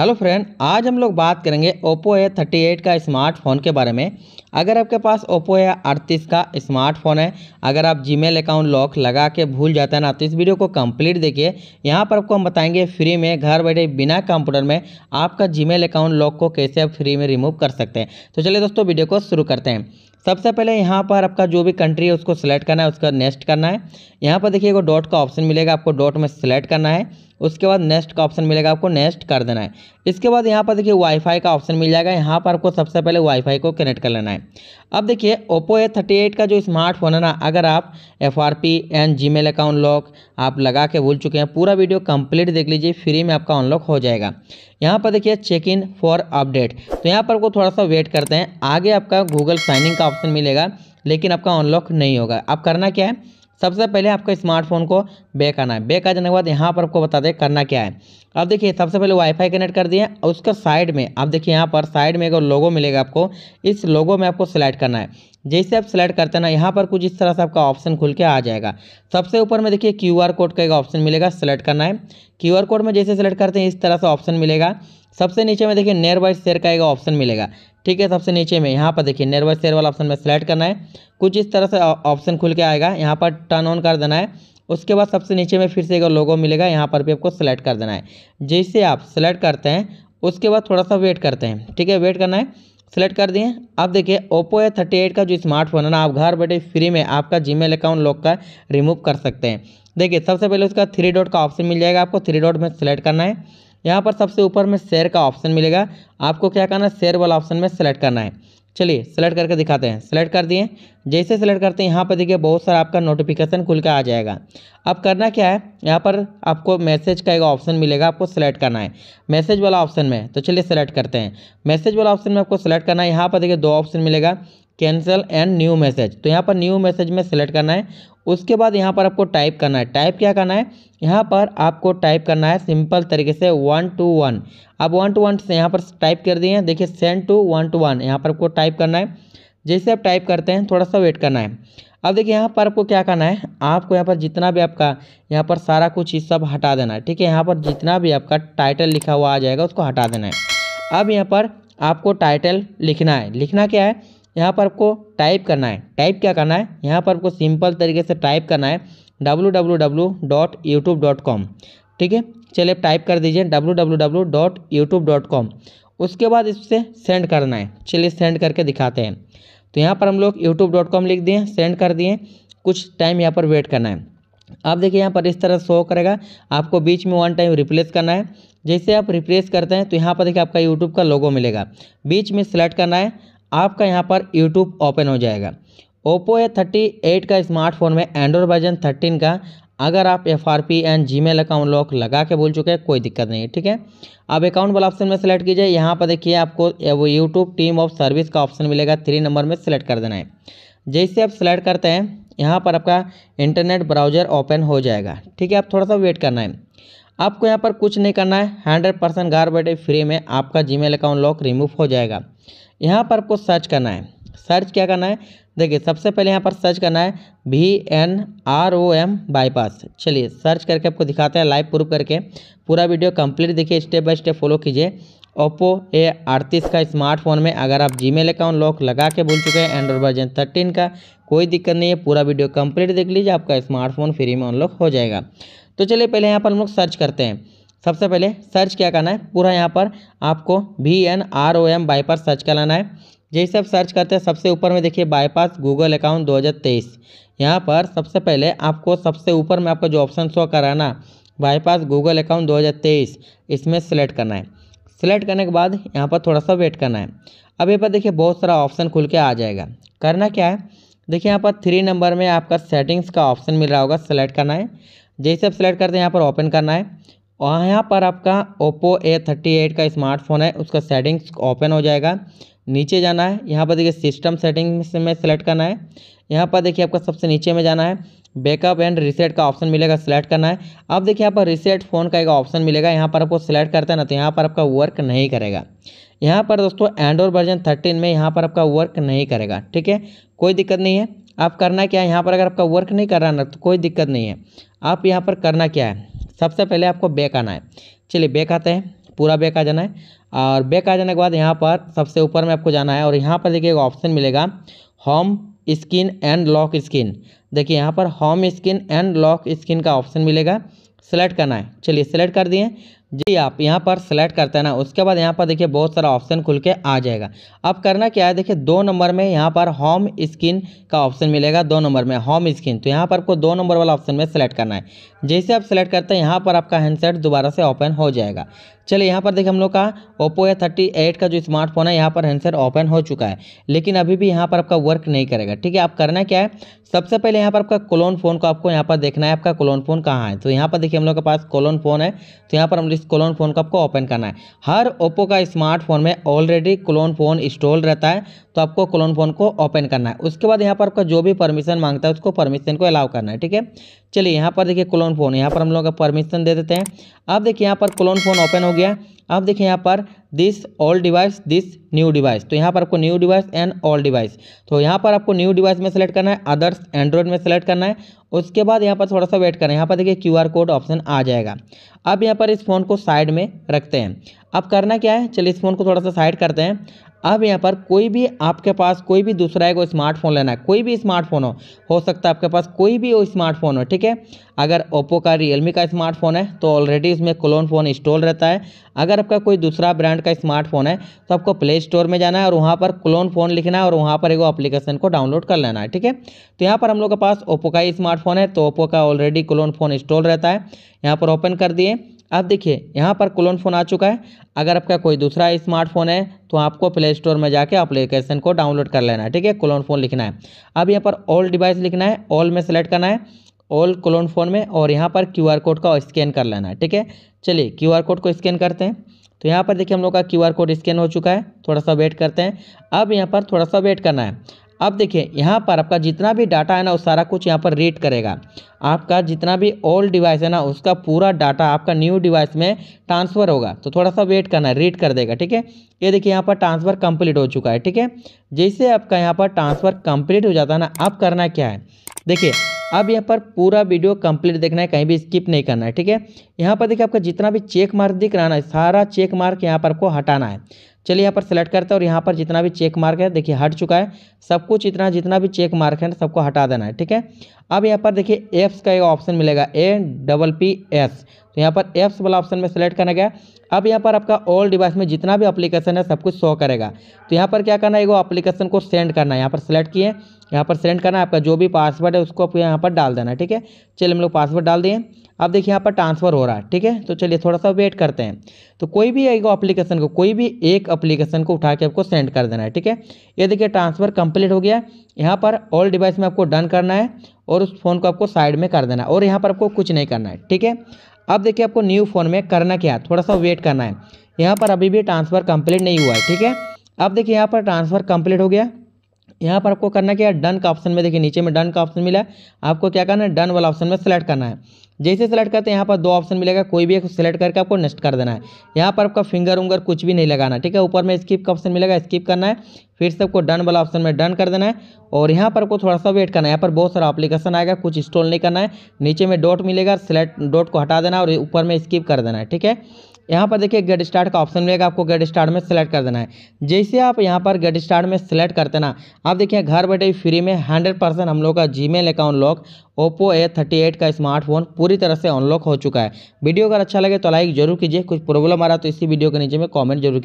hello friend आज हम लोग बात करेंगे ओप्पो ए थर्टी एट का स्मार्टफोन के बारे में अगर आपके पास ओप्पो ए अड़तीस का स्मार्टफोन है अगर आप जीमेल अकाउंट लॉक लगा के भूल जाते हैं ना तो इस वीडियो को कंप्लीट देखिए यहाँ पर आपको हम बताएंगे फ्री में घर बैठे बिना कंप्यूटर में आपका जीमेल अकाउंट लॉक को कैसे आप फ्री में रिमूव कर सकते हैं तो चलिए दोस्तों वीडियो को शुरू करते हैं सबसे पहले यहाँ पर आपका जो भी कंट्री है उसको सिलेक्ट करना है उसका नेक्स्ट करना है यहाँ पर देखिए एगो डॉट का ऑप्शन मिलेगा आपको डॉट में सिलेक्ट करना है उसके बाद नेक्स्ट का ऑप्शन मिलेगा आपको नेक्स्ट कर देना है इसके बाद यहाँ पर देखिए वाईफाई का ऑप्शन मिल जाएगा यहाँ पर आपको सबसे पहले वाईफाई को कनेक्ट कर लेना है अब देखिए ओप्पो ए थर्टी एट का जो स्मार्टफोन है ना अगर आप F R P and Gmail account lock आप लगा के भूल चुके हैं पूरा वीडियो कंप्लीट देख लीजिए फ्री में आपका अनलॉक हो जाएगा यहाँ पर देखिए चेक इन फॉर अपडेट तो यहाँ पर आपको थोड़ा सा वेट करते हैं आगे आपका गूगल साइनिंग का ऑप्शन मिलेगा लेकिन आपका अनलॉक नहीं होगा आप करना क्या है सबसे पहले आपको स्मार्टफोन को बैक आना है बैक आ जाने के बाद यहाँ पर आपको बता दें करना क्या है अब देखिए सबसे पहले वाईफाई कनेक्ट कर दिए और उसका साइड में आप देखिए यहाँ पर साइड में एक लोगो मिलेगा आपको इस लोगो में आपको सिलेक्ट करना है जैसे आप सिलेक्ट करते हैं ना यहाँ पर कुछ इस तरह से आपका ऑप्शन खुल के आ जाएगा सबसे ऊपर में देखिए क्यू आर कोड का एक ऑप्शन मिलेगा सेलेक्ट करना है क्यू आर कोड में जैसे सेलेक्ट करते हैं इस तरह से ऑप्शन मिलेगा सबसे नीचे में देखिए नियर बाय शेयर का एक ऑप्शन मिलेगा ठीक है सबसे नीचे में यहाँ पर देखिए नर्वस शेयर वाला ऑप्शन में सेलेक्ट करना है कुछ इस तरह से ऑप्शन खुल के आएगा यहाँ पर टर्न ऑन कर देना है उसके बाद सबसे नीचे में फिर से एक लोगो मिलेगा यहाँ पर भी आपको सेलेक्ट कर देना है जैसे आप सेलेक्ट करते हैं उसके बाद थोड़ा सा वेट करते हैं ठीक है वेट करना है सेलेक्ट कर दिए अब देखिए ओप्पो ए थर्टी एट का जो स्मार्टफोन है ना आप घर बैठे फ्री में आपका जीमेल अकाउंट लॉक का रिमूव कर सकते हैं देखिए सबसे पहले उसका थ्री डॉट का ऑप्शन मिल जाएगा आपको थ्री डॉट में सेलेक्ट करना है यहाँ पर सबसे ऊपर में शेयर का ऑप्शन मिलेगा आपको क्या करना है शेयर वाला ऑप्शन में सेलेक्ट करना है चलिए सेलेक्ट करके दिखाते हैं सेलेक्ट कर दिए जैसे सेलेक्ट करते हैं यहाँ पर देखिए बहुत सारा आपका नोटिफिकेशन खुल कर आ जाएगा अब करना क्या है यहाँ पर आपको मैसेज का एक ऑप्शन मिलेगा आपको सेलेक्ट करना है मैसेज वाला ऑप्शन में तो चलिए सेलेक्ट करते हैं मैसेज वाला ऑप्शन में आपको सेलेक्ट करना है यहाँ पर देखिए दो ऑप्शन मिलेगा कैंसिल एंड न्यू मैसेज तो यहाँ पर न्यू मैसेज में सेलेक्ट करना है उसके बाद यहाँ पर आपको टाइप करना है टाइप क्या करना है यहाँ पर आपको टाइप करना है सिंपल तरीके से वन टू वन आप वन टू वन से यहाँ पर टाइप कर दिए हैं देखिए send to one two one यहाँ पर आपको टाइप करना है जैसे आप टाइप करते हैं थोड़ा सा वेट करना है अब देखिए यहाँ पर आपको क्या करना है आपको यहाँ पर जितना भी आपका यहाँ पर सारा कुछ ये सब हटा देना है ठीक है यहाँ पर जितना भी आपका टाइटल लिखा हुआ आ जाएगा उसको हटा देना है अब यहाँ पर आपको टाइटल लिखना है लिखना क्या है यहाँ पर आपको टाइप करना है टाइप क्या करना है यहाँ पर आपको सिंपल तरीके से टाइप करना है W W W dot YouTube dot com ठीक है चलिए आप टाइप कर दीजिए W W W dot YouTube dot com उसके बाद इससे सेंड करना है चलिए सेंड करके दिखाते हैं तो यहाँ पर हम लोग यूट्यूब डॉट कॉम लिख दिए सेंड कर दिए कुछ टाइम यहाँ पर वेट करना है आप देखिए यहाँ पर इस तरह शो करेगा आपको बीच में वन टाइम रिप्लेस करना है जैसे आप रिप्लेस करते हैं तो यहाँ पर देखिए आपका यूट्यूब का लोगो मिलेगा बीच में सेलेक्ट करना है आपका यहाँ पर यूट्यूब ओपन हो जाएगा ओप्पो ए थर्टी एट का स्मार्टफोन में एंड्रॉयड वर्जन थर्टीन का अगर आप F R P and Gmail account lock लगा के बोल चुके हैं कोई दिक्कत नहीं है ठीक है अब अकाउंट वाला ऑप्शन में सेलेक्ट कीजिए यहाँ पर देखिए आपको वो यूट्यूब टीम ऑफ सर्विस का ऑप्शन मिलेगा थ्री नंबर में सेलेक्ट कर देना है जैसे आप सेलेक्ट करते हैं यहाँ पर आपका इंटरनेट ब्राउजर ओपन हो जाएगा ठीक है आप थोड़ा सा वेट करना है आपको यहाँ पर कुछ नहीं करना है हंड्रेड परसेंट घर बैठे फ्री में आपका जी अकाउंट लॉक रिमूव हो जाएगा यहाँ पर आपको सर्च करना है सर्च क्या करना है देखिए सबसे पहले यहाँ पर सर्च करना है V N R O M bypass चलिए सर्च करके आपको दिखाते हैं लाइव प्रूफ करके पूरा वीडियो कंप्लीट देखिए स्टेप बाय स्टेप फॉलो कीजिए ओप्पो ए अड़तीस का स्मार्टफोन में अगर आप जीमेल अकाउंट लॉक लगा के भूल चुके हैं एंड्रॉइड वर्जन थर्टीन का कोई दिक्कत नहीं है पूरा वीडियो कम्प्लीट देख लीजिए आपका स्मार्टफोन फ्री में अनलॉक हो जाएगा तो चलिए पहले यहाँ पर हम लोग सर्च करते हैं सबसे पहले सर्च क्या करना है पूरा यहाँ पर आपको V N R O M bypass search कराना है जैसे आप सर्च करते हैं सबसे ऊपर में देखिए बाईपास गूगल अकाउंट दो हज़ार तेईस यहाँ पर सबसे पहले आपको सबसे ऊपर में आपका जो ऑप्शन शो कराना बाईपास गूगल अकाउंट दो हज़ार तेईस इसमें सेलेक्ट करना है सेलेक्ट करने के बाद यहाँ पर थोड़ा सा वेट करना है अब यहाँ पर देखिए बहुत सारा ऑप्शन खुल के आ जाएगा करना क्या है देखिए यहाँ पर थ्री नंबर में आपका सेटिंग्स का ऑप्शन मिल रहा होगा सेलेक्ट करना है जैसे आप सेलेक्ट करते हैं यहाँ पर ओपन करना है और यहाँ पर आपका ओप्पो ए थर्टी एट का स्मार्टफोन है उसका सेटिंग्स ओपन हो जाएगा नीचे जाना है यहाँ पर देखिए सिस्टम सेटिंग में सेलेक्ट करना है यहाँ पर देखिए आपका सबसे नीचे में जाना है बैकअप एंड रिसेट का ऑप्शन मिलेगा सेलेक्ट करना है अब देखिए यहाँ पर रिसेट फ़ोन का एक ऑप्शन मिलेगा यहाँ पर आपको सेलेक्ट करते हैं ना तो यहाँ पर आपका वर्क नहीं करेगा यहाँ पर दोस्तों एंड्रॉयड वर्जन थर्टीन में यहाँ पर आपका वर्क नहीं करेगा ठीक है कोई दिक्कत नहीं है आप करना क्या है यहाँ पर अगर आपका वर्क नहीं कर रहा ना तो कोई दिक्कत नहीं है आप यहाँ पर करना क्या है सबसे पहले आपको बैक आना है चलिए बैक आते हैं पूरा बैक आ जाना है और बैक आ जाने के बाद यहाँ पर सबसे ऊपर में आपको जाना है और यहाँ पर देखिए ऑप्शन मिलेगा home screen and lock screen देखिए यहाँ पर home screen and lock screen का ऑप्शन मिलेगा सेलेक्ट करना है चलिए सेलेक्ट कर दिए जी आप यहाँ पर सेलेक्ट करते हैं ना उसके बाद यहाँ पर देखिए बहुत सारा ऑप्शन खुल के आ जाएगा अब करना क्या है देखिए दो नंबर में यहाँ पर होम स्किन का ऑप्शन मिलेगा दो नंबर में होम स्किन तो यहाँ पर आपको दो नंबर वाला ऑप्शन में सेलेक्ट करना है जैसे आप सेलेक्ट करते हैं यहाँ पर आपका हैंडसेट दोबारा से ओपन हो जाएगा चलिए यहाँ पर देखिए हम लोग का ओप्पो ए थर्टी एट का जो स्मार्टफोन है यहाँ पर हैंडसेट ओपन हो चुका है लेकिन अभी भी यहाँ पर आपका वर्क नहीं करेगा ठीक है आप करना क्या है सबसे पहले यहाँ पर आपका कोलोन फोन को आपको यहाँ पर देखना है आपका कोलोन फोन कहाँ है तो यहाँ पर देखिए हम लोग के पास कोलोन फोन है तो यहाँ पर हम इस क्लोन फ़ोन को आपको ओपन करना है हर ओप्पो का स्मार्टफोन में ऑलरेडी क्लोन फ़ोन इंस्टॉल रहता है तो आपको क्लोन फ़ोन को ओपन करना है उसके बाद यहाँ पर आपका जो भी परमिशन मांगता है उसको परमिशन को अलाउ करना है ठीक है चलिए यहाँ पर देखिए क्लोन फोन यहाँ पर हम लोग का परमिशन दे देते हैं अब देखिए यहाँ पर क्लोन फोन ओपन हो गया अब देखिए यहाँ पर this old device this new device तो यहाँ पर आपको new device and old device तो यहाँ पर आपको न्यू डिवाइस में सेलेक्ट करना है अदर्स एंड्रॉयड में सेलेक्ट करना है उसके बाद यहाँ पर थोड़ा सा वेट करना है यहाँ पर देखिए क्यू कोड ऑप्शन आ जाएगा अब यहाँ पर इस फ़ोन को साइड में रखते हैं अब करना क्या है चलिए इस फ़ोन को थोड़ा सा साइड करते हैं अब यहाँ पर कोई भी आपके पास कोई भी दूसरा एक स्मार्टफोन लेना है कोई भी स्मार्टफोन हो हो सकता है आपके पास कोई भी वो स्मार्टफोन हो ठीक है अगर ओप्पो का रियलमी का स्मार्टफोन है तो ऑलरेडी इसमें क्लोन फ़ोन इंस्टॉल रहता है अगर आपका कोई दूसरा ब्रांड का स्मार्टफोन है तो आपको प्ले स्टोर में जाना है और वहाँ पर क्लोन फ़ोन लिखना है और वहाँ पर एक एप्लीकेशन को डाउनलोड कर लेना है ठीक है तो यहाँ पर हम लोग के पास ओप्पो का ही स्मार्टफोन है तो ओप्पो का ऑलरेडी क्लोन फ़ोन इंस्टॉल रहता है यहाँ पर ओपन कर दिए अब देखिए यहाँ पर क्लोन फ़ोन आ चुका है अगर आपका कोई दूसरा स्मार्टफोन है तो आपको प्ले स्टोर में जाके अप्लीकेशन को डाउनलोड कर लेना है ठीक है क्लोन फ़ोन लिखना है अब यहाँ पर ऑल डिवाइस लिखना है ऑल में सेलेक्ट करना है ऑल क्लोन फ़ोन में और यहाँ पर क्यू आर कोड का स्कैन कर लेना है ठीक है चलिए क्यू आर कोड को स्कैन करते हैं तो यहाँ पर देखिए हम लोग का क्यू आर कोड स्कैन हो चुका है थोड़ा सा वेट करते हैं अब यहाँ पर थोड़ा सा वेट करना है अब देखिए यहाँ पर आपका जितना भी डाटा है ना वो सारा कुछ यहाँ पर रीड करेगा आपका जितना भी ओल्ड डिवाइस है ना उसका पूरा डाटा आपका न्यू डिवाइस में ट्रांसफ़र होगा तो थोड़ा सा वेट करना है रीड कर देगा ठीक है ये देखिए यहाँ पर ट्रांसफ़र कंप्लीट हो चुका है ठीक है जैसे आपका यहाँ पर ट्रांसफ़र कंप्लीट हो जाता है ना अब करना क्या है देखिए अब यहाँ पर पूरा वीडियो कंप्लीट देखना है कहीं भी स्किप नहीं करना है ठीक है यहाँ पर देखिए आपका जितना भी चेक मार्क दिख रहा है ना सारा चेक मार्क यहाँ पर आपको हटाना है चलिए यहाँ पर सेलेक्ट करते हैं और यहाँ पर जितना भी चेक मार्क है देखिए हट चुका है सब कुछ इतना जितना भी चेक मार्क है सबको हटा देना है ठीक है अब यहाँ पर देखिए एप्स का एक ऑप्शन मिलेगा ए डबल पी एस तो यहाँ पर एप्स वाला ऑप्शन में सेलेक्ट करना गया अब यहाँ पर आपका ऑल डिवाइस में जितना भी अप्लीकेशन है सब कुछ शो करेगा तो यहाँ पर क्या करना है वो अप्लीकेशन को सेंड करना है यहाँ पर सेलेक्ट किए यहाँ पर सेंड करना है आपका जो भी पासवर्ड है उसको आप यहाँ पर डाल देना ठीक है चलिए हम लोग पासवर्ड डाल दिए अब देखिए यहाँ पर ट्रांसफ़र हो रहा है ठीक है तो चलिए थोड़ा सा वेट करते हैं तो कोई भी एक अप्लीकेशन को कोई भी एक अप्लीकेशन को उठा के आपको सेंड कर देना है ठीक है ये देखिए ट्रांसफ़र कंप्लीट हो गया यहाँ पर ऑल डिवाइस में आपको डन करना है और उस फ़ोन को आपको साइड में कर देना है और यहाँ पर आपको कुछ नहीं करना है ठीक है अब देखिए आपको न्यू फोन में करना क्या थोड़ा सा वेट करना है यहाँ पर अभी भी ट्रांसफ़र कंप्लीट नहीं हुआ है ठीक है अब देखिए यहाँ पर ट्रांसफ़र कंप्लीट हो गया यहाँ पर आपको करना क्या है डन का ऑप्शन में देखिए नीचे में डन का ऑप्शन मिला है आपको क्या करना है डन वाला ऑप्शन में सेलेक्ट करना है जैसे सेलेक्ट करते हैं यहाँ पर दो ऑप्शन मिलेगा कोई भी एक सेलेक्ट करके आपको नेक्स्ट कर देना है यहाँ पर आपका फिंगर उंगर कुछ भी नहीं लगाना ठीक है ऊपर में स्किप का ऑप्शन मिलेगा स्किप करना है फिर से आपको डन वाला ऑप्शन में डन कर देना है और यहाँ पर आपको थोड़ा सा वेट करना है यहाँ पर बहुत सारा अप्लीकेशन आएगा कुछ इंस्टॉल नहीं करना है नीचे में डॉट मिलेगा सेलेक्ट डॉट को हटा देना और ऊपर में स्किप कर देना है ठीक है यहाँ पर देखिए गेट स्टार्ट का ऑप्शन मिलेगा आपको गेट स्टार्ट में सेलेक्ट कर देना है जैसे आप यहाँ पर गेट स्टार्ट में सेलेक्ट करते ना आप देखिए घर बैठे फ्री में हंड्रेड परसेंट हम लोग का Gmail account lock Oppo A thirty eight का स्मार्टफोन पूरी तरह से अनलॉक हो चुका है वीडियो अगर अच्छा लगे तो लाइक जरूर कीजिए कुछ प्रॉब्लम आ रहा तो इसी वीडियो के नीचे में कॉमेंट जरूर कीजिए